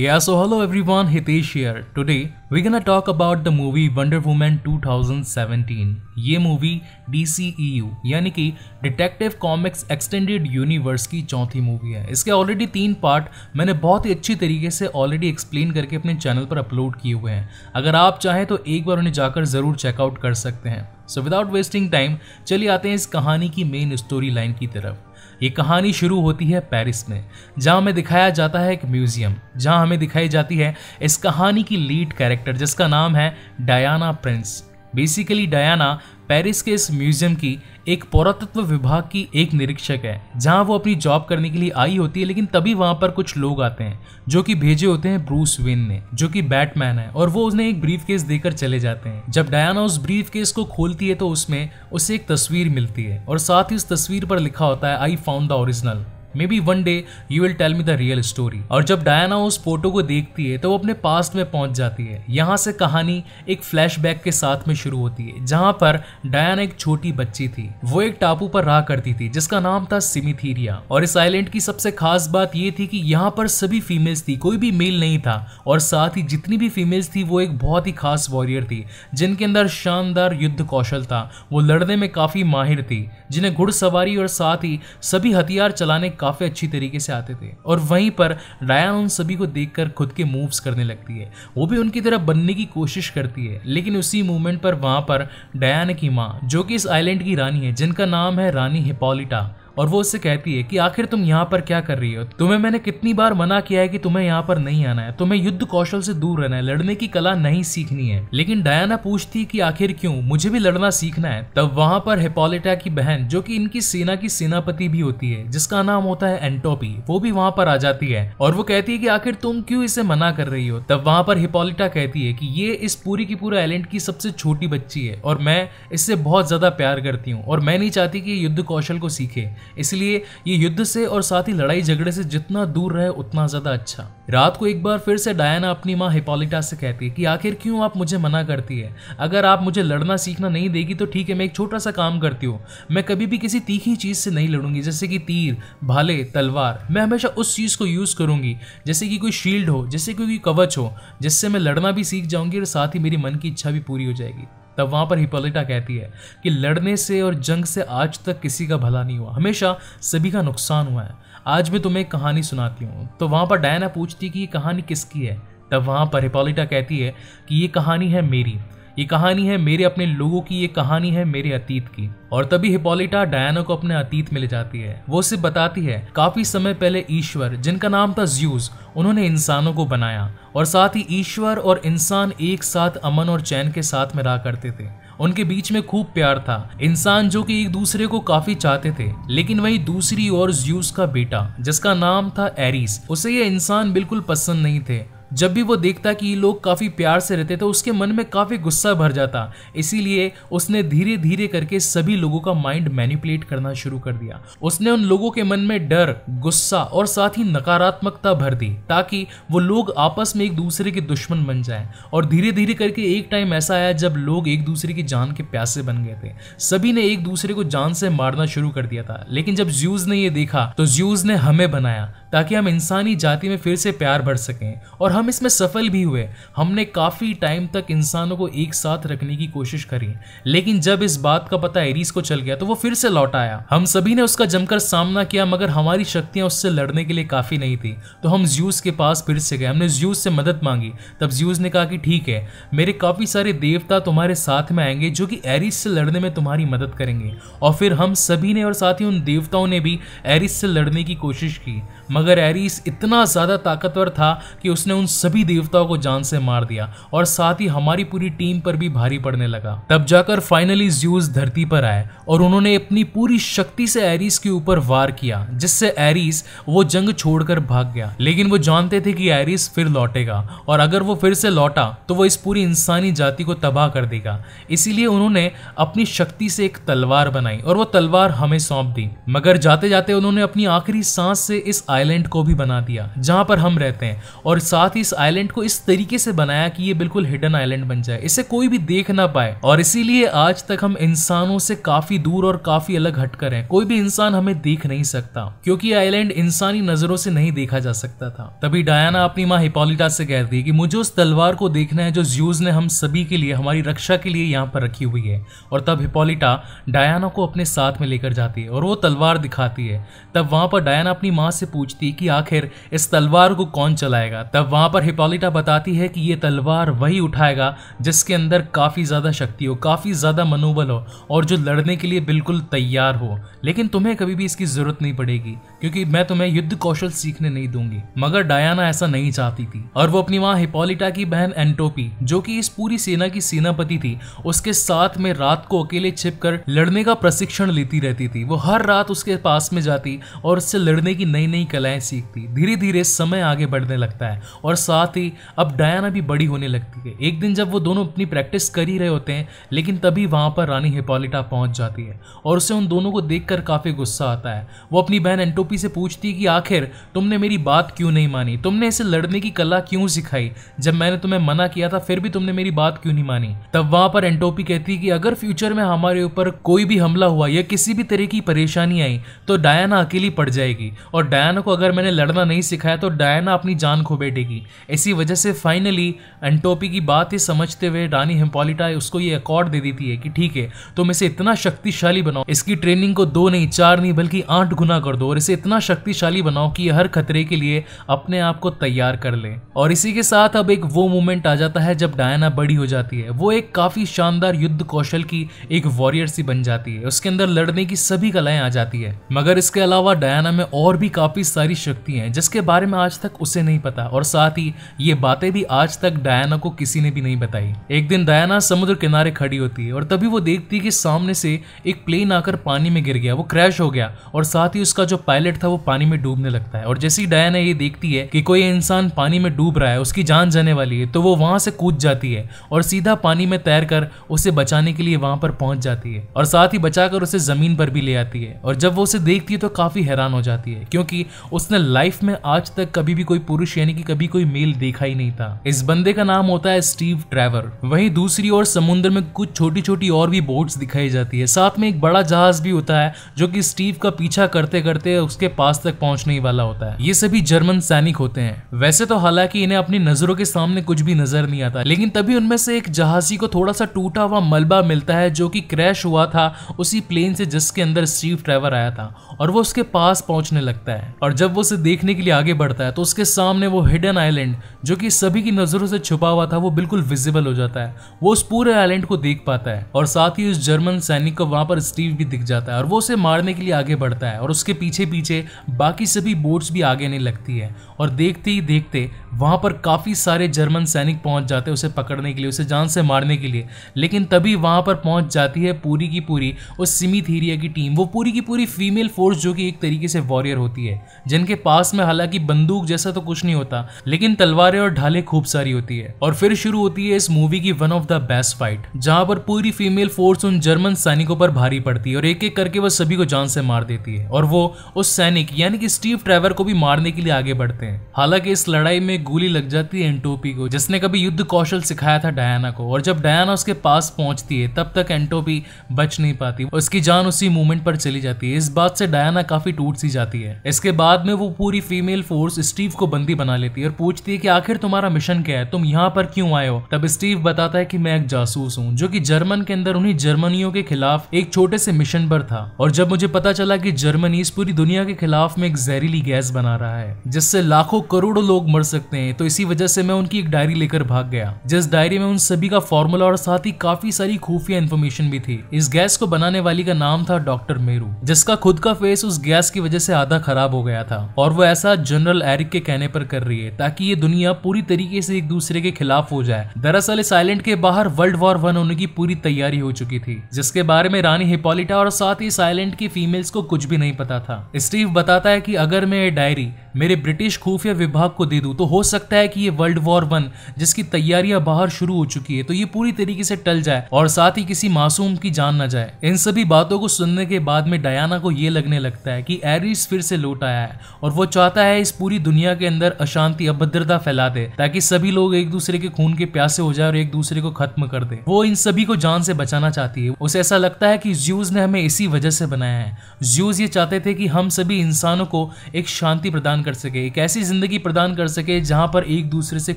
Yeah, so hello everyone, Hitesh here. Today, we're gonna talk about the movie Wonder Woman 2017. ये movie D C E U यानी कि detective comics extended universe की चौथी movie है इसके already तीन part मैंने बहुत ही अच्छी तरीके से ऑलरेडी एक्सप्लेन करके अपने चैनल पर अपलोड किए हुए हैं अगर आप चाहें तो एक बार उन्हें जाकर ज़रूर चेकआउट कर सकते हैं सो विदाउट वेस्टिंग टाइम चलिए आते हैं इस कहानी की मेन स्टोरी लाइन की तरफ ये कहानी शुरू होती है पेरिस में जहाँ हमें दिखाया जाता है एक म्यूजियम जहाँ हमें दिखाई जाती है इस कहानी की लीड कैरेक्टर जिसका नाम है Diana Prince basically Diana Paris के इस म्यूजियम की एक पौरातत्व विभाग की एक निरीक्षक है जहां वो अपनी जॉब करने के लिए आई होती है लेकिन तभी वहां पर कुछ लोग आते हैं जो कि भेजे होते हैं ब्रूस विन ने जो कि बैटमैन है और वो उसने एक ब्रीफ केस देकर चले जाते हैं जब डायना उस ब्रीफ केस को खोलती है तो उसमें उसे एक तस्वीर मिलती है और साथ ही उस तस्वीर पर लिखा होता है I found the original maybe one day you will tell me the real story और जब डायना उस फोटो को देखती है तो वो अपने पास्ट में पहुंच जाती है यहाँ से कहानी एक फ्लैशबैक के साथ में शुरू होती है जहाँ पर डायना एक छोटी बच्ची थी वो एक टापू पर रहा करती थी जिसका नाम था सिमिथीरिया और इस आइलैंड की सबसे खास बात ये थी कि यहाँ पर सभी फीमेल्स थी कोई भी मेल नहीं था और साथ ही जितनी भी फीमेल्स थी वो एक बहुत ही खास वॉरियर थी जिनके अंदर शानदार युद्ध कौशल था वो लड़ने में काफी माहिर थी जिन्हें घुड़सवारी और साथ ही सभी हथियार चलाने काफ़ी अच्छी तरीके से आते थे और वहीं पर डायन उन सभी को कर खुद के मूव्स करने लगती है वो भी उनकी तरह बनने की कोशिश करती है लेकिन उसी मूवमेंट पर वहाँ पर डायन की माँ जो कि इस आइलैंड की रानी है जिनका नाम है रानी हिपोलिटा और वो उससे कहती है कि आखिर तुम यहाँ पर क्या कर रही हो तुम्हें मैंने कितनी बार मना किया है कि तुम्हें यहाँ पर नहीं आना है तुम्हें युद्ध कौशल से दूर रहना है लड़ने की कला नहीं सीखनी है लेकिन डायना पूछती कि आखिर क्यों मुझे भी लड़ना सीखना है तब वहां पर हिपोलिटा की बहन जो की इनकी सेना की सेनापति भी होती है जिसका नाम होता है एंटोपी वो भी वहां पर आ जाती है और वो कहती है कि आखिर तुम क्यों इसे मना कर रही हो तब वहां पर हिपोलिटा कहती है कि ये इस पूरी की पूरा एलेंट की सबसे छोटी बच्ची है और मैं इससे बहुत ज्यादा प्यार करती हूँ और मैं नहीं चाहती कि युद्ध कौशल को सीखे इसलिए ये युद्ध से और साथ ही लड़ाई झगड़े से जितना दूर रहे उतना ज़्यादा अच्छा रात को एक बार फिर से डायना अपनी माँ हिपोलिटा से कहती है कि आखिर क्यों आप मुझे मना करती है अगर आप मुझे लड़ना सीखना नहीं देगी तो ठीक है मैं एक छोटा सा काम करती हूँ मैं कभी भी किसी तीखी चीज़ से नहीं लड़ूंगी जैसे कि तीर भाले तलवार मैं हमेशा उस चीज़ को यूज़ करूंगी जैसे कि कोई शील्ड हो जैसे कोई कवच हो जिससे मैं लड़ना भी सीख जाऊंगी और साथ ही मेरी मन की इच्छा भी पूरी हो जाएगी तब वहाँ पर हिपोलिटा कहती है कि लड़ने से और जंग से आज तक किसी का भला नहीं हुआ हमेशा सभी का नुकसान हुआ है आज मैं तुम्हें एक कहानी सुनाती हूँ तो वहाँ पर डायना पूछती कि ये कहानी किसकी है तब वहाँ पर हिपोलिटा कहती है कि ये कहानी है मेरी ये कहानी है मेरे अपने लोगों की ये कहानी है मेरे अतीत की और तभी हिपोलिटा डायना को अपने अतीत में ले जाती है वो उसे बताती है काफी समय पहले ईश्वर जिनका नाम था ज्यूज उन्होंने इंसानों को बनाया और साथ ही ईश्वर और इंसान एक साथ अमन और चैन के साथ में रहा करते थे उनके बीच में खूब प्यार था इंसान जो कि एक दूसरे को काफी चाहते थे लेकिन वही दूसरी ओर ज्यूस का बेटा जिसका नाम था एरिस उसे ये इंसान बिल्कुल पसंद नहीं थे जब भी वो देखता कि ये लोग काफ़ी प्यार से रहते तो उसके मन में काफ़ी गुस्सा भर जाता इसीलिए उसने धीरे धीरे करके सभी लोगों का माइंड मैनिपुलेट करना शुरू कर दिया उसने उन लोगों के मन में डर गुस्सा और साथ ही नकारात्मकता भर दी ताकि वो लोग आपस में एक दूसरे के दुश्मन बन जाए और धीरे धीरे करके एक टाइम ऐसा आया जब लोग एक दूसरे की जान के प्यासे बन गए थे सभी ने एक दूसरे को जान से मारना शुरू कर दिया था लेकिन जब ज्यूज ने ये देखा तो ज्यूज ने हमें बनाया ताकि हम इंसानी जाति में फिर से प्यार भर सकें और हम हम इसमें सफल भी हुए हमने काफ़ी टाइम तक इंसानों को एक साथ रखने की कोशिश करी लेकिन जब इस बात का पता एरीस को चल गया तो वो फिर से लौट आया हम सभी ने उसका जमकर सामना किया मगर हमारी शक्तियाँ उससे लड़ने के लिए काफ़ी नहीं थी तो हम ज्यूस के पास फिर से गए हमने ज्यूस से मदद मांगी तब ज्यूस ने कहा कि ठीक है मेरे काफ़ी सारे देवता तुम्हारे साथ में आएंगे जो कि एरिस से लड़ने में तुम्हारी मदद करेंगे और फिर हम सभी ने और साथ ही उन देवताओं ने भी एरिस से लड़ने की कोशिश की मगर एरिस इतना ज़्यादा ताकतवर था कि उसने उन सभी देवताओं को जान से मार दिया और साथ ही हमारी पूरी टीम पर भी भारी पड़ने लगा तब जाकर फाइनली ज्यूज धरती पर आए और उन्होंने अपनी पूरी शक्ति से एरिस के ऊपर वार किया जिससे एरिस वो जंग छोड़कर भाग गया लेकिन वो जानते थे कि एरिस फिर लौटेगा और अगर वो फिर से लौटा तो वो इस पूरी इंसानी जाति को तबाह कर देगा इसीलिए उन्होंने अपनी शक्ति से एक तलवार बनाई और वो तलवार हमें सौंप दी मगर जाते जाते उन्होंने अपनी आखिरी सांस से इस आइलैंड को भी बना दिया जहां पर हम रहते हैं और साथ ही इस आइलैंड को इस तरीके से बनाया कि ये बिल्कुल हिडन आइलैंड बन जाए इसे कोई भी देख ना पाए और इसीलिए आज तक हम इंसानों से काफी दूर और काफी अलग हटकर हैं कोई भी इंसान हमें देख नहीं सकता क्योंकि आइलैंड इंसानी नजरों से नहीं देखा जा सकता था तभी डायना अपनी माँ हिपोलिटा से कहती है कि मुझे उस तलवार को देखना है जो ज्यूज ने हम सभी के लिए हमारी रक्षा के लिए यहाँ पर रखी हुई है और तब हिपोलिटा डायना को अपने साथ में लेकर जाती है और वो तलवार दिखाती है तब वहां पर डायना अपनी माँ से पूछती है कि आखिर इस तलवार को कौन चलाएगा तब वहां पर हिपोलिटा बताती है कि ये तलवार वही उठाएगा जिसके अंदर काफ़ी ज़्यादा शक्ति हो काफ़ी ज़्यादा मनोबल हो और जो लड़ने के लिए बिल्कुल तैयार हो लेकिन तुम्हें कभी भी इसकी ज़रूरत नहीं पड़ेगी क्योंकि मैं तुम्हें युद्ध कौशल सीखने नहीं दूंगी मगर डायाना ऐसा नहीं चाहती थी और वो अपनी माँ हिपोलिटा की बहन एंटोपी जो कि इस पूरी सेना की सेनापति थी उसके साथ में रात को अकेले छिप लड़ने का प्रशिक्षण लेती रहती थी वो हर रात उसके पास में जाती और उससे लड़ने की नई नई कलाएं सीखती धीरे धीरे समय आगे बढ़ने लगता है और और साथ ही अब डायना भी बड़ी होने लगती है एक दिन जब वो दोनों अपनी प्रैक्टिस कर ही रहे होते हैं लेकिन तभी वहाँ पर रानी हिपोलिटा पहुँच जाती है और उसे उन दोनों को देख काफ़ी गुस्सा आता है वो अपनी बहन एंटोपी से पूछती है कि आखिर तुमने मेरी बात क्यों नहीं मानी तुमने इसे लड़ने की कला क्यों सिखाई जब मैंने तुम्हें मना किया था फिर भी तुमने मेरी बात क्यों नहीं मानी तब वहाँ पर एंटोपी कहती है कि अगर फ्यूचर में हमारे ऊपर कोई भी हमला हुआ या किसी भी तरह की परेशानी आई तो डायना अकेली पड़ जाएगी और डायना को अगर मैंने लड़ना नहीं सिखाया तो डायना अपनी जान खो बैठेगी इसी वजह से फाइनली एंटोपी की बात ही समझते हुए रानी हिम्पोलिटा उसको ये अकॉर्ड दे देती है कि ठीक है तुम इसे इतना शक्तिशाली बनाओ इसकी ट्रेनिंग को दो नहीं चार नहीं बल्कि आठ गुना कर दो और इसे इतना शक्तिशाली बनाओ कि हर खतरे के लिए अपने आप को तैयार कर ले और इसी के साथ अब एक वो मोमेंट आ जाता है जब डायना बड़ी हो जाती है वो एक काफी शानदार युद्ध कौशल की एक वॉरियर सी बन जाती है उसके अंदर लड़ने की सभी कलाएं आ जाती है मगर इसके अलावा डायना में और भी काफी सारी शक्ति है जिसके बारे में आज तक उसे नहीं पता और साथ साथ थी ये बातें भी आज तक डायना को किसी ने भी नहीं बताई एक दिन डायना समुद्र किनारे खड़ी होती है और तभी वो देखती है कि सामने से एक प्लेन आकर पानी में गिर गया वो क्रैश हो गया और साथ ही उसका जो पायलट था वो पानी में डूबने लगता है और जैसे ही डायना ये देखती है कि कोई इंसान पानी में डूब रहा है उसकी जान जाने वाली है तो वो वहां से कूद जाती है और सीधा पानी में तैर कर उसे बचाने के लिए वहां पर पहुंच जाती है और साथ ही बचाकर उसे जमीन पर भी ले आती है और जब वो उसे देखती है तो काफी हैरान हो जाती है क्योंकि उसने लाइफ में आज तक कभी भी कोई पुरुष यानी कि कभी कोई कोई मेल देखा ही नहीं था इस बंदे का नाम होता है स्टीव ट्रेवर वही दूसरी ओर समुद्र में कुछ छोटी छोटी और भी बोट्स दिखाई जाती है साथ में एक बड़ा जहाज भी होता है जो कि स्टीव का पीछा करते करते उसके पास तक पहुंचने वाला होता है ये सभी जर्मन सैनिक होते हैं वैसे तो हालांकि इन्हें अपनी नजरों के सामने कुछ भी नजर नहीं आता लेकिन तभी उनमें से एक जहाजी को थोड़ा सा टूटा हुआ मलबा मिलता है जो कि क्रैश हुआ था उसी प्लेन से जिसके अंदर स्टीव ट्रेवर आया था और वो उसके पास पहुंचने लगता है और जब वो उसे देखने के लिए आगे बढ़ता है तो उसके सामने वो हिडन आइलैंड आइलैंड जो कि सभी की नज़रों से छुपा हुआ था वो बिल्कुल विजिबल हो जाता है वो उस पूरे आइलैंड को देख पाता है और साथ ही उस जर्मन सैनिक को वहां पर स्टीव भी दिख जाता है और वो उसे मारने के लिए आगे बढ़ता है और उसके पीछे पीछे बाकी सभी बोट्स भी आगे नहीं लगती है और देखते ही देखते वहां पर काफ़ी सारे जर्मन सैनिक पहुंच जाते हैं उसे पकड़ने के लिए उसे जान से मारने के लिए लेकिन तभी वहां पर पहुंच जाती है पूरी की पूरी उस सिमी थीरिया की टीम वो पूरी की पूरी फीमेल फोर्स जो कि एक तरीके से वॉरियर होती है जिनके पास में हालांकि बंदूक जैसा तो कुछ नहीं होता लेकिन लेकिन तलवारें और ढाले खूब सारी होती है और फिर शुरू होती है इस मूवी की one of the best fight जहां पर पूरी फीमेल फोर्स उन जर्मन सैनिकों पर भारी पड़ती है और एक एक करके वह सभी को जान से मार देती है और वो उस सैनिक यानी कि स्टीव ट्रेवर को भी मारने के लिए आगे बढ़ते हैं हालांकि इस लड़ाई में गोली लग जाती है एंटोपी को जिसने कभी युद्ध कौशल सिखाया था डायना को और जब डायना उसके पास पहुंचती है तब तक एंटोपी बच नहीं पाती उसकी जान उसी मूवमेंट पर चली जाती है इस बात से डायना काफी टूट सी जाती है इसके बाद में वो पूरी फीमेल फोर्स स्टीव को बंदी बना लेती है और पूरी पूछती है कि आखिर तुम्हारा मिशन क्या है तुम यहाँ पर क्यों आए हो तब स्टीव बताता है कि मैं एक जासूस हूँ जो कि जर्मन के अंदर उन्हीं जर्मनियों के खिलाफ एक छोटे से मिशन पर था और जब मुझे पता चला कि जर्मनी इस पूरी दुनिया के खिलाफ में एक जहरीली गैस बना रहा है जिससे लाखों करोड़ों लोग मर सकते हैं तो इसी वजह से मैं उनकी एक डायरी लेकर भाग गया जिस डायरी में उन सभी का फॉर्मूला और साथ ही काफी सारी खुफिया इन्फॉर्मेशन भी थी इस गैस को बनाने वाली का नाम था डॉक्टर मेरू जिसका खुद का फेस उस गैस की वजह से आधा खराब हो गया था और वो ऐसा जनरल एरिक के कहने पर कर रही है ताकि कि ये दुनिया पूरी तरीके से एक दूसरे के खिलाफ हो जाए दरअसल इस आइलैंड के बाहर वर्ल्ड वॉर वन होने की पूरी तैयारी हो चुकी थी जिसके बारे में रानी हिपोलिटा और साथ ही इस आइलैंड की फीमेल्स को कुछ भी नहीं पता था स्टीव बताता है की अगर मैं ये डायरी मेरे ब्रिटिश खुफिया विभाग को दे दूं तो हो सकता है कि ये वर्ल्ड वॉर वन जिसकी तैयारियां बाहर शुरू हो चुकी है तो ये पूरी तरीके से टल जाए और साथ ही किसी मासूम की जान न जाए इन सभी बातों को सुनने के बाद में डायना को ये लगने लगता है कि एरिस फिर से लौट आया है और वो चाहता है इस पूरी दुनिया के अंदर अशांति अब अभद्रता फैलाते ताकि सभी लोग एक दूसरे के खून के प्यासे हो जाए और एक दूसरे को खत्म कर दे वो इन सभी को जान से बचाना चाहती है उसे ऐसा लगता है कि ज्यूज ने हमें इसी वजह से बनाया है ज्यूज ये चाहते थे कि हम सभी इंसानों को एक शांति प्रदान कर सके एक ऐसी जिंदगी प्रदान कर सके जहां पर एक दूसरे से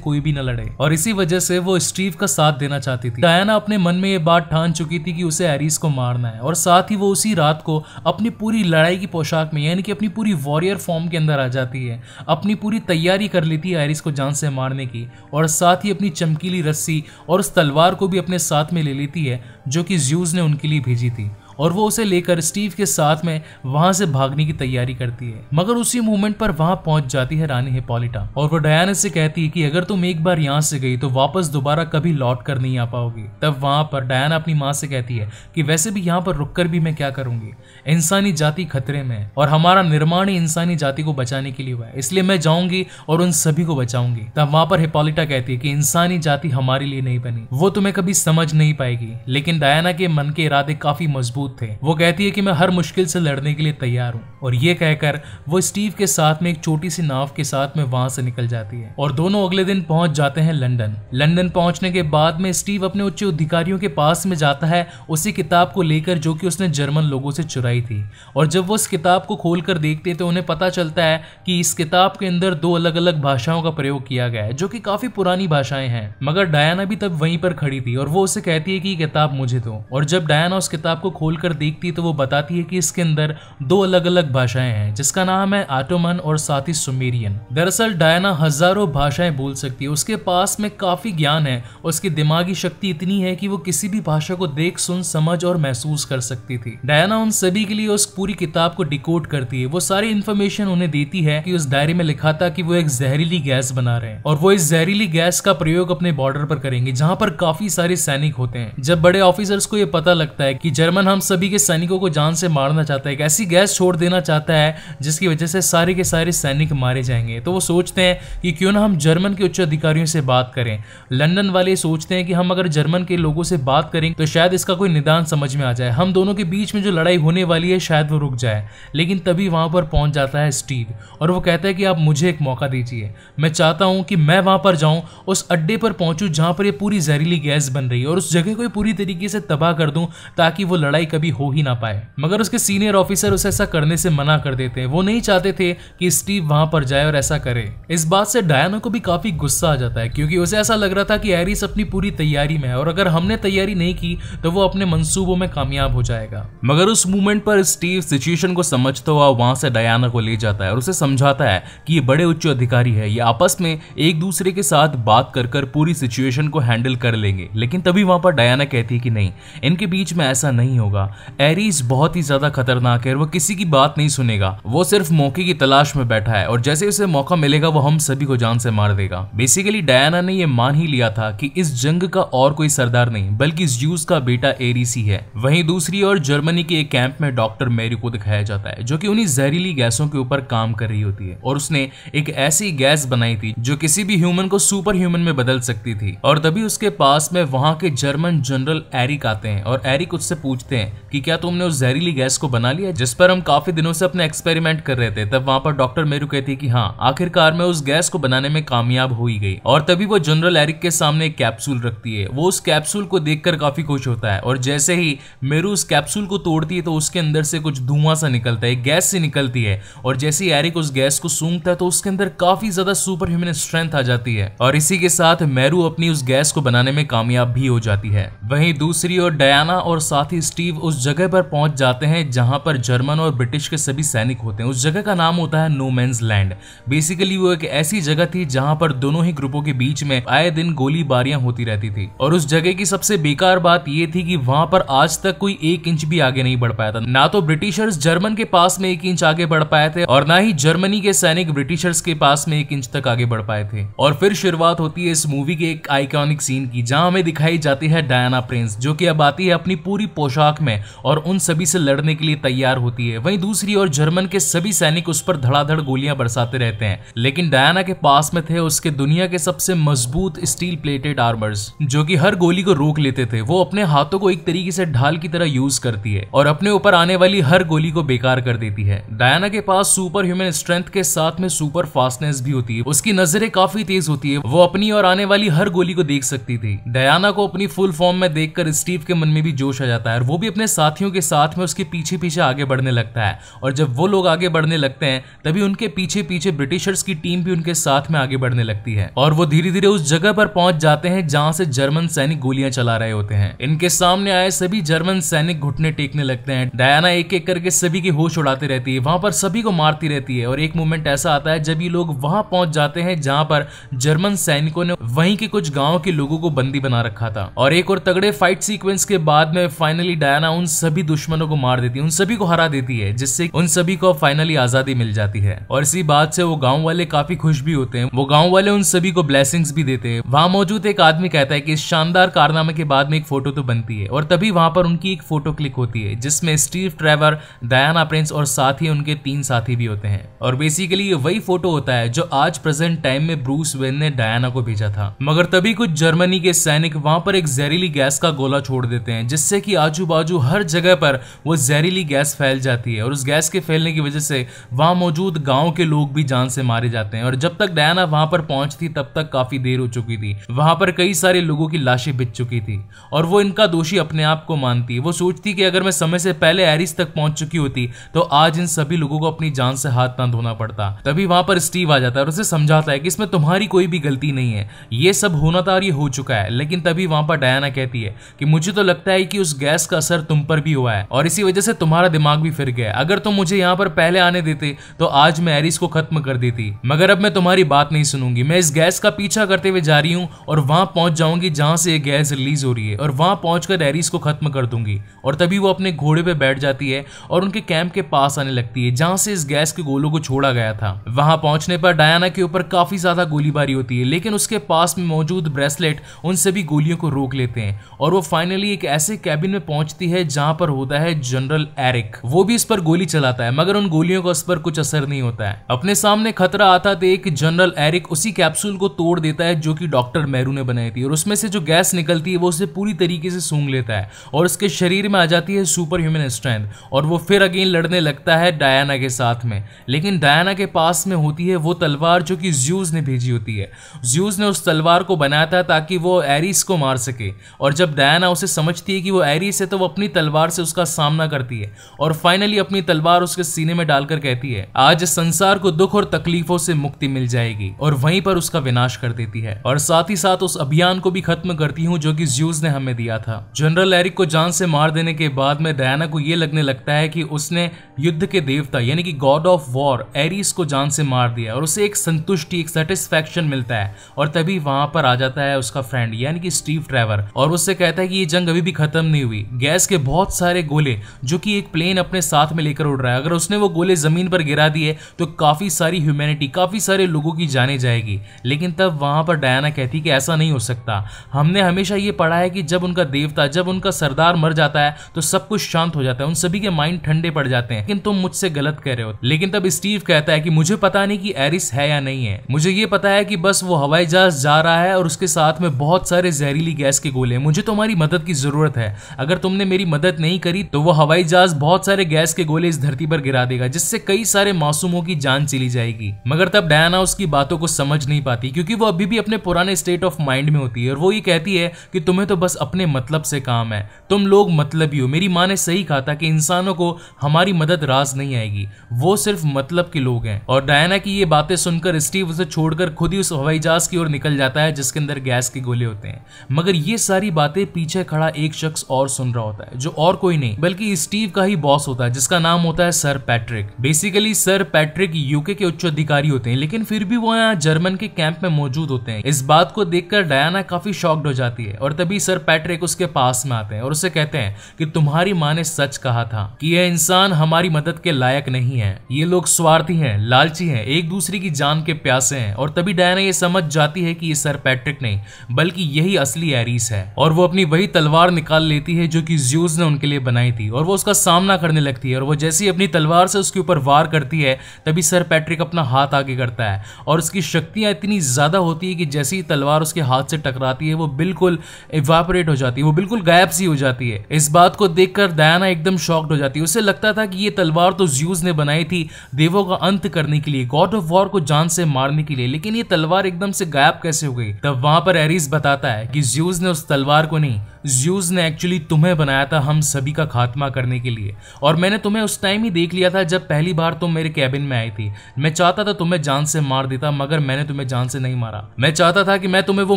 कोई भी न लड़े और इसी वजह से वो स्टीव का साथ देना चाहती थी डायना अपने मन में ये बात ठान चुकी थी कि उसे एरिस को मारना है और साथ ही वो उसी रात को अपनी पूरी लड़ाई की पोशाक में यानी कि अपनी पूरी वॉरियर फॉर्म के अंदर आ जाती है अपनी पूरी तैयारी कर लेती है आयरिस को जान से मारने की और साथ ही अपनी चमकीली रस्सी और उस तलवार को भी अपने साथ में ले लेती है जो कि ज्यूज ने उनके लिए भेजी थी और वो उसे लेकर स्टीव के साथ में वहां से भागने की तैयारी करती है मगर उसी मोमेंट पर वहां पहुंच जाती है रानी हिपोलिटा और वो डयाना से कहती है कि अगर तुम एक बार यहाँ से गई तो वापस दोबारा कभी लौट कर नहीं आ पाओगी तब वहां पर डायना अपनी माँ से कहती है कि वैसे भी यहाँ पर रुक भी मैं क्या करूंगी इंसानी जाति खतरे में है और हमारा निर्माण ही इंसानी जाति को बचाने के लिए हुआ है इसलिए मैं जाऊंगी और उन सभी को बचाऊंगी तब वहां पर हिपोलिटा कहती है कि इंसानी जाति हमारे लिए नहीं बनी वो तुम्हें कभी समझ नहीं पाएगी लेकिन डायना के मन के इरादे काफी मजबूत मजबूत थे वो कहती है कि मैं हर मुश्किल से लड़ने के लिए तैयार हूँ और ये कहकर वो स्टीव के साथ में एक छोटी सी नाव के साथ में वहां से निकल जाती है और दोनों अगले दिन पहुंच जाते हैं लंदन लंदन पहुंचने के बाद में स्टीव अपने उच्च अधिकारियों के पास में जाता है उसी किताब को लेकर जो कि उसने जर्मन लोगों से चुराई थी और जब वो इस किताब को खोल कर देखते तो उन्हें पता चलता है कि इस किताब के अंदर दो अलग अलग भाषाओं का प्रयोग किया गया है जो कि काफी पुरानी भाषाएं हैं मगर डायना भी तब वहीं पर खड़ी थी और वो उसे कहती है कि किताब मुझे दो और जब डायना उस किताब को खोल खोलकर देखती है तो वो बताती है कि इसके अंदर दो अलग अलग भाषाएं हैं जिसका नाम है आटोमन और साथ ही सुमेरियन दरअसल डायना हजारों भाषाएं बोल सकती है उसके पास में काफी ज्ञान है उसकी दिमागी शक्ति इतनी है कि वो किसी भी भाषा को देख सुन समझ और महसूस कर सकती थी डायना उन सभी के लिए उस पूरी किताब को डिकोड करती है वो सारी इन्फॉर्मेशन उन्हें देती है कि उस डायरी में लिखा था कि वो एक जहरीली गैस बना रहे हैं और वो इस जहरीली गैस का प्रयोग अपने बॉर्डर पर करेंगे जहां पर काफी सारे सैनिक होते हैं जब बड़े ऑफिसर्स को यह पता लगता है कि जर्मन हम सभी के सैनिकों को जान से मारना चाहता है एक ऐसी गैस छोड़ देना चाहता है जिसकी वजह से सारे के सारे सैनिक मारे जाएंगे तो वो सोचते हैं कि क्यों ना हम जर्मन के उच्च अधिकारियों से बात करें लंदन वाले सोचते हैं कि हम अगर जर्मन के लोगों से बात करें तो शायद इसका कोई निदान समझ में आ जाए हम दोनों के बीच में जो लड़ाई होने वाली है शायद वो रुक जाए लेकिन तभी वहाँ पर पहुँच जाता है स्टीव और वो कहता है कि आप मुझे एक मौका दीजिए मैं चाहता हूँ कि मैं वहाँ पर जाऊँ उस अड्डे पर पहुँचूँ जहाँ पर ये पूरी जहरीली गैस बन रही है और उस जगह को पूरी तरीके से तबाह कर दूँ ताकि वो लड़ाई कभी हो ही ना पाए मगर उसके सीनियर ऑफिसर उसे ऐसा करने से मना कर देते हैं वो नहीं चाहते थे कि स्टीव वहां पर जाए और ऐसा करे इस बात से डायना को भी काफी गुस्सा आ जाता है क्योंकि उसे ऐसा लग रहा था कि एरिस अपनी पूरी तैयारी में है और अगर हमने तैयारी नहीं की तो वो अपने मनसूबों में कामयाब हो जाएगा मगर उस मूवमेंट पर स्टीव सिचुएशन को समझते हुआ वहां से डायना को ले जाता है और उसे समझाता है कि ये बड़े उच्च अधिकारी है ये आपस में एक दूसरे के साथ बात कर कर पूरी सिचुएशन को हैंडल कर लेंगे लेकिन तभी वहां पर डायना कहती है कि नहीं इनके बीच में ऐसा नहीं होगा जाएगा एरीज बहुत ही ज्यादा खतरनाक है वो किसी की बात नहीं सुनेगा वो सिर्फ मौके की तलाश में बैठा है और जैसे उसे मौका मिलेगा वो हम सभी को जान से मार देगा बेसिकली डायना ने यह मान ही लिया था कि इस जंग का और कोई सरदार नहीं बल्कि ज्यूस का बेटा एरीस ही है वहीं दूसरी ओर जर्मनी के एक कैंप में डॉक्टर मेरी को दिखाया जाता है जो कि उन्हीं जहरीली गैसों के ऊपर काम कर रही होती है और उसने एक ऐसी गैस बनाई थी जो किसी भी ह्यूमन को सुपर ह्यूमन में बदल सकती थी और तभी उसके पास में वहां के जर्मन जनरल एरिक आते हैं और एरिक उससे पूछते हैं कि क्या तुमने उस जहरीली गैस को बना लिया जिस पर हम काफी दिनों से अपने एक्सपेरिमेंट कर रहे थे तब वहाँ पर डॉक्टर मेरू कहती है कि हाँ आखिरकार मैं उस गैस को बनाने में कामयाब हो ही गई और तभी वो जनरल एरिक के सामने एक कैप्सूल रखती है वो उस कैप्सूल को देख काफी खुश होता है और जैसे ही मेरू उस कैप्सूल को तोड़ती है तो उसके अंदर से कुछ धुआं सा निकलता है गैस से निकलती है और जैसे ही एरिक उस गैस को सूंघता है तो उसके अंदर काफी ज्यादा सुपर ह्यूमन स्ट्रेंथ आ जाती है और इसी के साथ मेरू अपनी उस गैस को बनाने में कामयाब भी हो जाती है वहीं दूसरी ओर डायना और साथ ही स्टीव उस जगह पर पहुंच जाते हैं जहां पर जर्मन और ब्रिटिश के सभी सैनिक होते हैं उस जगह का नाम होता है नो मैंस लैंड बेसिकली वो एक ऐसी जगह थी जहां पर दोनों ही ग्रुपों के बीच में आए दिन गोलीबारियां होती रहती थी और उस जगह की सबसे बेकार बात ये थी कि वहां पर आज तक कोई एक इंच भी आगे नहीं बढ़ पाया था ना तो ब्रिटिशर्स जर्मन के पास में एक इंच आगे बढ़ पाए थे और ना ही जर्मनी के सैनिक ब्रिटिशर्स के पास में एक इंच तक आगे बढ़ पाए थे और फिर शुरुआत होती है इस मूवी के एक आइकॉनिक सीन की जहां हमें दिखाई जाती है डायना प्रिंस जो की अब आती है अपनी पूरी पोशाक में और उन सभी से लड़ने के लिए तैयार होती है वहीं दूसरी ओर जर्मन के सभी सैनिक उस पर धड़ाधड़ गोलियां बरसाते रहते हैं लेकिन डायना के पास में थे उसके दुनिया के सबसे मजबूत स्टील प्लेटेड आर्मर्स जो की हर गोली को रोक लेते थे वो अपने हाथों को एक तरीके से ढाल की तरह यूज करती है और अपने ऊपर आने वाली हर गोली को बेकार कर देती है डायना के पास सुपर ह्यूमन स्ट्रेंथ के साथ में सुपर फास्टनेस भी होती है उसकी नजरें काफी तेज होती है वो अपनी और आने वाली हर गोली को देख सकती थी डायना को अपनी फुल फॉर्म में देखकर स्टीव के मन में भी जोश आ जाता है और वो भी अपने साथियों के साथ में उसके पीछे पीछे आगे बढ़ने लगता है और जब वो लोग आगे बढ़ने लगते हैं तभी उनके पीछे पीछे ब्रिटिशर्स की टीम भी उनके साथ में आगे बढ़ने लगती है और वो धीरे धीरे उस जगह पर पहुंच जाते हैं जहां से जर्मन सैनिक गोलियां चला रहे होते हैं इनके सामने आए सभी जर्मन सैनिक घुटने टेकने लगते हैं डायना एक एक करके सभी की होश उड़ाती रहती है वहां पर सभी को मारती रहती है और एक मोमेंट ऐसा आता है जब ये लोग वहां पहुंच जाते हैं जहां पर जर्मन सैनिकों ने वहीं के कुछ गाँव के लोगों को बंदी बना रखा था और एक और तगड़े फाइट सीक्वेंस के बाद में फाइनली डायना सेना उन सभी दुश्मनों को मार देती है उन सभी को हरा देती है जिससे उन सभी को फाइनली आजादी मिल जाती है और इसी बात से वो गाँव वाले काफी खुश भी होते हैं वो गाँव वाले उन सभी को ब्लेसिंग्स भी देते हैं वहां मौजूद एक आदमी कहता है कि इस शानदार कारनामे के बाद में एक फोटो तो बनती है और तभी वहां पर उनकी एक फोटो क्लिक होती है जिसमें स्टीव ट्रेवर दयाना प्रिंस और साथ ही उनके तीन साथी भी होते हैं और बेसिकली ये वही फोटो होता है जो आज प्रेजेंट टाइम में ब्रूस वेन ने डायना को भेजा था मगर तभी कुछ जर्मनी के सैनिक वहां पर एक जहरीली गैस का गोला छोड़ देते हैं जिससे कि आजू बाजू जो हर जगह पर वो जहरीली गैस फैल जाती है और उस गैस के फैलने की वजह से वहाँ मौजूद गाँव के लोग भी जान से मारे जाते हैं और जब तक डायना वहाँ पर पहुँचती तब तक काफ़ी देर हो चुकी थी वहाँ पर कई सारे लोगों की लाशें बिछ चुकी थी और वो इनका दोषी अपने आप को मानती वो सोचती कि अगर मैं समय से पहले एरिस तक पहुँच चुकी होती तो आज इन सभी लोगों को अपनी जान से हाथ ना धोना पड़ता तभी वहाँ पर स्टीव आ जाता है और उसे समझाता है कि इसमें तुम्हारी कोई भी गलती नहीं है ये सब होना था तो और ये हो चुका है लेकिन तभी वहाँ पर डायना कहती है कि मुझे तो लगता है कि उस गैस का असर तुम पर भी हुआ है और इसी वजह से तुम्हारा दिमाग भी फिर गया अगर तुम मुझे यहाँ पर पहले आने देते तो आज मैं एरिस को खत्म कर देती मगर अब मैं तुम्हारी बात नहीं सुनूंगी मैं इस गैस का पीछा करते हुए जा रही हूँ और वहां पहुंच जाऊंगी जहां से ये गैस रिलीज हो रही है और वहां पहुंचकर एरिस को खत्म कर दूंगी और तभी वो अपने घोड़े पे बैठ जाती है और उनके कैंप के पास आने लगती है जहां से इस गैस के गोलों को छोड़ा गया था वहां पहुंचने पर डायना के ऊपर काफी ज्यादा गोलीबारी होती है लेकिन उसके पास में मौजूद ब्रेसलेट उन सभी गोलियों को रोक लेते हैं और वो फाइनली एक ऐसे कैबिन में पहुंचती है है जहां पर होता है जनरल एरिक वो भी इस पर गोली चलाता है मगर उन गोलियों का उस पर कुछ असर नहीं होता है अपने सामने खतरा आता तो एक जनरल एरिक उसी कैप्सूल को तोड़ देता है जो कि डॉक्टर मेहरू ने बनाई थी और उसमें से जो गैस निकलती है वो उसे पूरी तरीके से सूंघ लेता है और उसके शरीर में आ जाती है सुपर ह्यूमन स्ट्रेंथ और वो फिर अगेन लड़ने लगता है डायना के साथ में लेकिन डायना के पास में होती है वो तलवार जो कि ज्यूज ने भेजी होती है ज्यूज ने उस तलवार को बनाया था ताकि वो एरिस को मार सके और जब डायना उसे समझती है कि वो एरिस है तो वो अपनी अपनी तलवार से उसका सामना करती है और फाइनली अपनी तलवार उसके सीने में डालकर कहती है आज संसार को दुख और तकलीफों से मुक्ति मिल जाएगी और वहीं पर उसका विनाश कर देती है और साथ ही साथ उस अभियान को भी खत्म करती हूँ जो की ज्यूज ने हमें दिया था जनरल एरिक को जान से मार देने के बाद में डायना को यह लगने लगता है कि उसने युद्ध के देवता यानी कि गॉड ऑफ वॉर एरिस को जान से मार दिया और उसे एक संतुष्टि एक सेटिस्फेक्शन मिलता है और तभी वहां पर आ जाता है उसका फ्रेंड यानी कि स्टीव ट्रेवर और उससे कहता है कि ये जंग अभी भी खत्म नहीं हुई गैस के उसके बहुत सारे गोले जो कि एक प्लेन अपने साथ में लेकर उड़ रहा है अगर उसने वो गोले ज़मीन पर गिरा दिए तो काफ़ी सारी ह्यूमैनिटी काफ़ी सारे लोगों की जाने जाएगी लेकिन तब वहाँ पर डायना कहती कि ऐसा नहीं हो सकता हमने हमेशा ये पढ़ा है कि जब उनका देवता जब उनका सरदार मर जाता है तो सब कुछ शांत हो जाता है उन सभी के माइंड ठंडे पड़ जाते हैं लेकिन तुम मुझसे गलत कह रहे हो लेकिन तब स्टीव कहता है कि मुझे पता नहीं कि एरिस है या नहीं है मुझे ये पता है कि बस वो हवाई जहाज जा रहा है और उसके साथ में बहुत सारे जहरीली गैस के गोले मुझे तुम्हारी मदद की जरूरत है अगर तुमने मेरी की मदद नहीं करी तो वो हवाई जहाज बहुत सारे गैस के गोले इस धरती पर गिरा देगा जिससे कई सारे मासूमों की जान चली जाएगी मगर तब डायना उसकी बातों को समझ नहीं पाती क्योंकि वो अभी भी अपने पुराने स्टेट ऑफ माइंड में होती है और वो ये कहती है कि तुम्हें तो बस अपने मतलब से काम है तुम लोग मतलब ही हो मेरी माँ ने सही कहा था कि इंसानों को हमारी मदद रास नहीं आएगी वो सिर्फ मतलब के लोग हैं और डायना की ये बातें सुनकर स्टीव उसे छोड़कर खुद ही उस हवाई जहाज की ओर निकल जाता है जिसके अंदर गैस के गोले होते हैं मगर ये सारी बातें पीछे खड़ा एक शख्स और सुन रहा होता है होता है जो और कोई नहीं बल्कि स्टीव का ही बॉस होता है जिसका नाम होता है sir Patrick basically sir Patrick UK के उच्च अधिकारी होते हैं लेकिन फिर भी वो यहाँ जर्मन के कैंप में मौजूद होते हैं इस बात को देखकर डायना काफी शॉक्ड हो जाती है और तभी सर पैट्रिक उसके पास में आते हैं और उसे कहते हैं कि तुम्हारी माँ ने सच कहा था कि यह इंसान हमारी मदद के लायक नहीं है ये लोग स्वार्थी हैं लालची हैं एक दूसरे की जान के प्यासे हैं और तभी डायना ये समझ जाती है कि ये सर पैट्रिक नहीं बल्कि यही असली एरिस है और वो अपनी वही तलवार निकाल लेती है जो कि ज्यूज ने उनके लिए बनाई थी और वो उसका सामना करने लगती है और वो जैसे ही अपनी तलवार से उसके ऊपर वार करती है तभी सर पैट्रिक अपना हाथ आगे करता है और उसकी शक्तियाँ इतनी ज़्यादा होती है कि जैसे ही तलवार उसके हाथ से टकराती है वो बिल्कुल इवापोरेट हो जाती है वो बिल्कुल गायब सी हो जाती है इस बात को देखकर दयाना एकदम शॉक्ड हो जाती है उसे लगता था कि ये तलवार तो ज्यूज ने बनाई थी देवों का अंत करने के लिए गॉड ऑफ वॉर को जान से मारने के लिए लेकिन ये तलवार एकदम से गायब कैसे हो गई तब वहां पर एरिस बताता है कि ज्यूज ने उस तलवार को नहीं ज्यूज ने एक्चुअली तुम्हें बनाया था हम सभी का खात्मा करने के लिए और मैंने तुम्हें उस टाइम ही देख लिया था जब पहली बार तुम मेरे कैबिन में आई थी मैं चाहता था तुम्हें जान से मार देता मगर मैंने तुम्हें जान से नहीं मारा मैं चाहता था कि मैं तुम्हें वो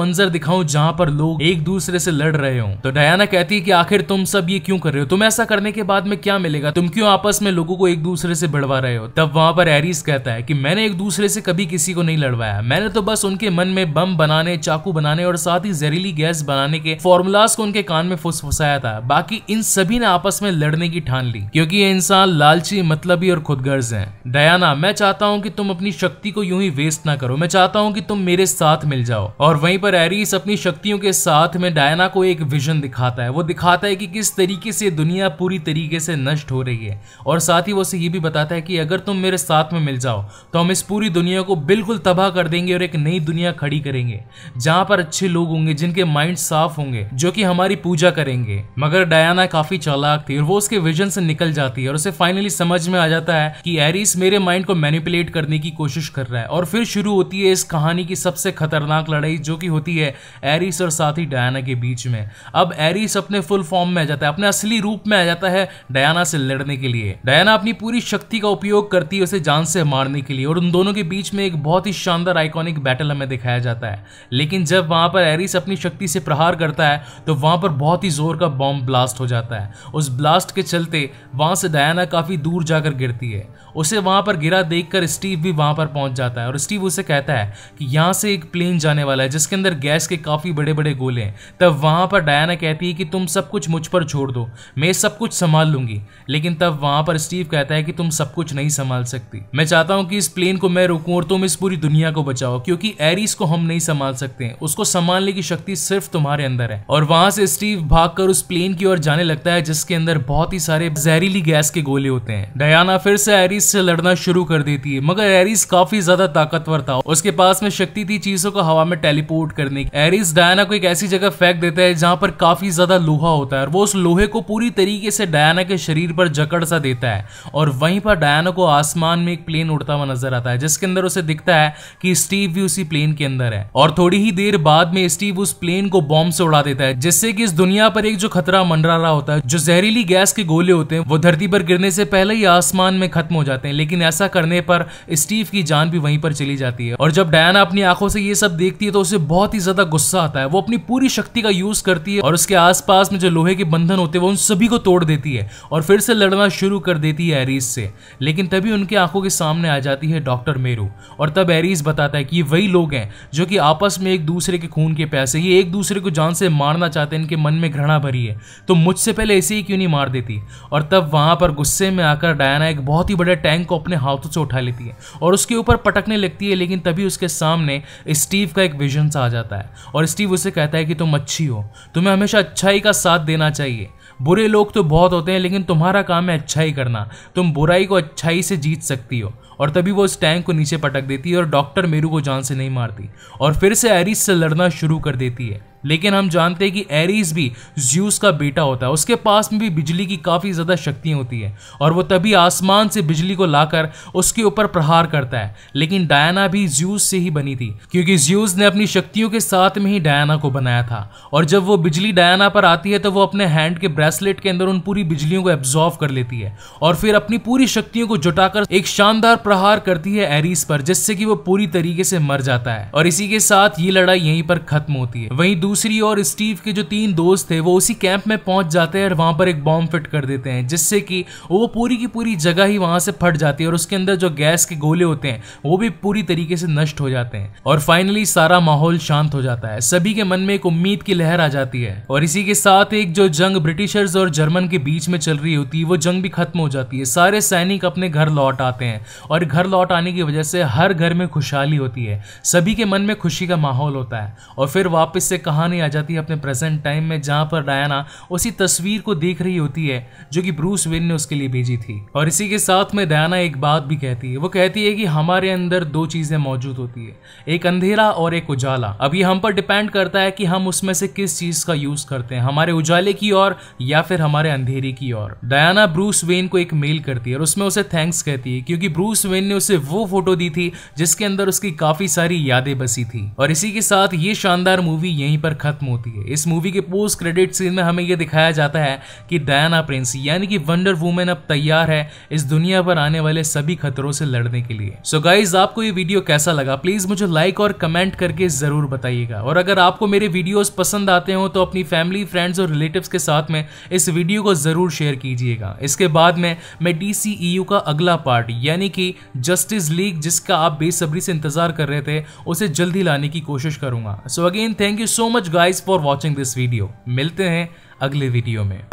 मंजर दिखाऊं जहां पर लोग एक दूसरे से लड़ रहे हो तो डयाना कहती है कि आखिर तुम सब ये क्यों कर रहे हो तुम ऐसा करने के बाद में क्या मिलेगा तुम क्यों आपस में लोगों को एक दूसरे से बढ़वा रहे हो तब वहां पर एरिस कहता है कि मैंने एक दूसरे से कभी किसी को नहीं लड़वाया मैंने तो बस उनके मन में बम बनाने चाकू बनाने और साथ ही जहरीली गैस बनाने के फॉर्मूलाज को उनके कान में फुसफुसाया था बाकी इन सभी ने आपस में लड़ने की ठान ली क्योंकि ये इंसान लालची मतलबी और खुदगर्ज हैं डयाना मैं चाहता हूँ कि तुम अपनी शक्ति को यूं ही वेस्ट ना करो मैं चाहता हूँ कि तुम मेरे साथ मिल जाओ और वहीं पर एरिस अपनी शक्तियों के साथ में डायना को एक विजन दिखाता है वो दिखाता है कि किस तरीके से दुनिया पूरी तरीके से नष्ट हो रही है और साथ ही वो उसे ये भी बताता है कि अगर तुम मेरे साथ में मिल जाओ तो हम इस पूरी दुनिया को बिल्कुल तबाह कर देंगे और एक नई दुनिया खड़ी करेंगे जहां पर अच्छे लोग होंगे जिनके माइंड साफ होंगे जो कि हम हमारी पूजा करेंगे मगर डायना काफी चालाक थी और वो उसके विजन से निकल जाती है और उसे फाइनली समझ में आ जाता है कि एरिस मेरे माइंड को मैनिपुलेट करने की कोशिश कर रहा है और फिर शुरू होती है इस कहानी की सबसे खतरनाक लड़ाई जो कि होती है एरिस और साथ ही डायना के बीच में अब एरिस अपने फुल फॉर्म में आ जाता है अपने असली रूप में आ जाता है डायना से लड़ने के लिए डायना अपनी पूरी शक्ति का उपयोग करती है उसे जान से मारने के लिए और उन दोनों के बीच में एक बहुत ही शानदार आइकॉनिक बैटल हमें दिखाया जाता है लेकिन जब वहां पर एरिस अपनी शक्ति से प्रहार करता है तो वहां पर बहुत ही ज़ोर का बॉम्ब ब्लास्ट हो जाता है उस ब्लास्ट के चलते वहां से डायना काफ़ी दूर जाकर गिरती है उसे वहां पर गिरा देखकर स्टीव भी वहां पर पहुंच जाता है और स्टीव उसे कहता है कि यहाँ से एक प्लेन जाने वाला है जिसके अंदर गैस के काफ़ी बड़े बड़े गोले हैं तब वहां पर डायना कहती है कि तुम सब कुछ मुझ पर छोड़ दो मैं सब कुछ संभाल लूंगी लेकिन तब वहाँ पर स्टीव कहता है कि तुम सब कुछ नहीं संभाल सकती मैं चाहता हूँ कि इस प्लेन को मैं रोकूँ और तुम इस पूरी दुनिया को बचाओ क्योंकि एरिस को हम नहीं संभाल सकते उसको संभालने की शक्ति सिर्फ तुम्हारे अंदर है और वहां से स्टीव भाग उस प्लेन की ओर जाने लगता है जिसके अंदर बहुत ही सारे जहरीली गैस के गोले होते हैं डायाना फिर से एरिस एरिस से लड़ना शुरू कर देती है मगर एरिस काफी ज्यादा ताकतवर था उसके पास में शक्ति थी चीजों को हवा में टेलीपोर्ट करने की एरिस डायना को एक ऐसी जगह फेंक देता है जहां पर काफी ज्यादा लोहा होता है और वो उस लोहे को पूरी तरीके से डायना के शरीर पर जकड़ सा देता है और वहीं पर डायना को आसमान में एक प्लेन उड़ता हुआ नजर आता है जिसके अंदर उसे दिखता है कि स्टीव भी उसी प्लेन के अंदर है और थोड़ी ही देर बाद में स्टीव उस प्लेन को बॉम्ब से उड़ा देता है जिससे कि इस दुनिया पर एक जो खतरा मंडरा रहा होता है जो जहरीली गैस के गोले होते हैं वो धरती पर गिरने से पहले ही आसमान में खत्म हो जाता जाते हैं लेकिन ऐसा करने पर स्टीव की जान भी वहीं पर चली जाती है और जब डायना अपनी आंखों से ये सब देखती है तो उसे बहुत ही ज्यादा गुस्सा आता है वो अपनी पूरी शक्ति का यूज करती है और उसके आसपास में जो लोहे के बंधन होते हैं वो उन सभी को तोड़ देती है और फिर से लड़ना शुरू कर देती है एरीज से लेकिन तभी उनकी आंखों के सामने आ जाती है डॉक्टर मेरू और तब एरीज बताता है कि ये वही लोग हैं जो कि आपस में एक दूसरे के खून के पैसे ये एक दूसरे को जान से मारना चाहते हैं इनके मन में घृणा भरी है तो मुझसे पहले ऐसे ही क्यों नहीं मार देती और तब वहां पर गुस्से में आकर डायना एक बहुत ही बड़े टैंक को अपने हाथों से उठा लेती है और उसके ऊपर पटकने लगती है लेकिन तभी उसके सामने स्टीव का एक विजन सा आ जाता है और स्टीव उसे कहता है कि तुम अच्छी हो तुम्हें हमेशा अच्छाई का साथ देना चाहिए बुरे लोग तो बहुत होते हैं लेकिन तुम्हारा काम है अच्छाई करना तुम बुराई को अच्छाई से जीत सकती हो और तभी वो उस टैंक को नीचे पटक देती है और डॉक्टर मेरू को जान से नहीं मारती और फिर से एरिस से लड़ना शुरू कर देती है लेकिन हम जानते हैं कि एरीज भी ज्यूस का बेटा होता है उसके पास में भी बिजली की काफ़ी ज़्यादा शक्तियाँ होती है और वो तभी आसमान से बिजली को लाकर उसके ऊपर प्रहार करता है लेकिन डायना भी ज्यूस से ही बनी थी क्योंकि ज्यूस ने अपनी शक्तियों के साथ में ही डायना को बनाया था और जब वो बिजली डायना पर आती है तो वो अपने हैंड के ब्रेसलेट के अंदर उन पूरी बिजलियों को एब्जॉर्व कर लेती है और फिर अपनी पूरी शक्तियों को जुटाकर एक शानदार प्रहार करती है एरीज पर जिससे कि वो पूरी तरीके से मर जाता है और इसी के साथ ये लड़ाई यहीं पर खत्म होती है वहीं दूसरी ओर स्टीव के जो तीन दोस्त थे वो उसी कैंप में पहुंच जाते हैं और वहां पर एक बॉम्ब फिट कर देते हैं जिससे कि वो पूरी की पूरी जगह ही वहां से फट जाती है और उसके अंदर जो गैस के गोले होते हैं वो भी पूरी तरीके से नष्ट हो जाते हैं और फाइनली सारा माहौल शांत हो जाता है सभी के मन में एक उम्मीद की लहर आ जाती है और इसी के साथ एक जो जंग ब्रिटिशर्स और जर्मन के बीच में चल रही होती है वो जंग भी खत्म हो जाती है सारे सैनिक अपने घर लौट आते हैं और घर लौट आने की वजह से हर घर में खुशहाली होती है सभी के मन में खुशी का माहौल होता है और फिर वापस से कहा कहानी आ जाती है अपने प्रेजेंट टाइम में जहाँ पर डायना उसी तस्वीर को देख रही होती है जो कि ब्रूस वेन ने उसके लिए भेजी थी और इसी के साथ में डायना एक बात भी कहती है वो कहती है कि हमारे अंदर दो चीज़ें मौजूद होती है एक अंधेरा और एक उजाला अब ये हम पर डिपेंड करता है कि हम उसमें से किस चीज़ का यूज़ करते हैं हमारे उजाले की ओर या फिर हमारे अंधेरे की ओर डायना ब्रूस वेन को एक मेल करती है और उसमें उसे थैंक्स कहती है क्योंकि ब्रूस वेन ने उसे वो फोटो दी थी जिसके अंदर उसकी काफ़ी सारी यादें बसी थी और इसी के साथ ये शानदार मूवी यहीं पर पर खत्म होती है इस मूवी के पोस्ट क्रेडिट सीन में हमें यह दिखाया जाता है कि डायना प्रिंस यानी कि वंडर वुमेन अब तैयार है इस दुनिया पर आने वाले सभी खतरों से लड़ने के लिए सो so गाइज आपको ये वीडियो कैसा लगा प्लीज मुझे लाइक और कमेंट करके जरूर बताइएगा और अगर आपको मेरे वीडियोज पसंद आते हो तो अपनी फैमिली फ्रेंड्स और रिलेटिव के साथ में इस वीडियो को जरूर शेयर कीजिएगा इसके बाद में मैं डी e का अगला पार्ट यानी कि जस्टिस लीग जिसका आप बेसब्री से इंतजार कर रहे थे उसे जल्दी लाने की कोशिश करूंगा so again thank you so much much guys for watching this video मिलते हैं अगले वीडियो में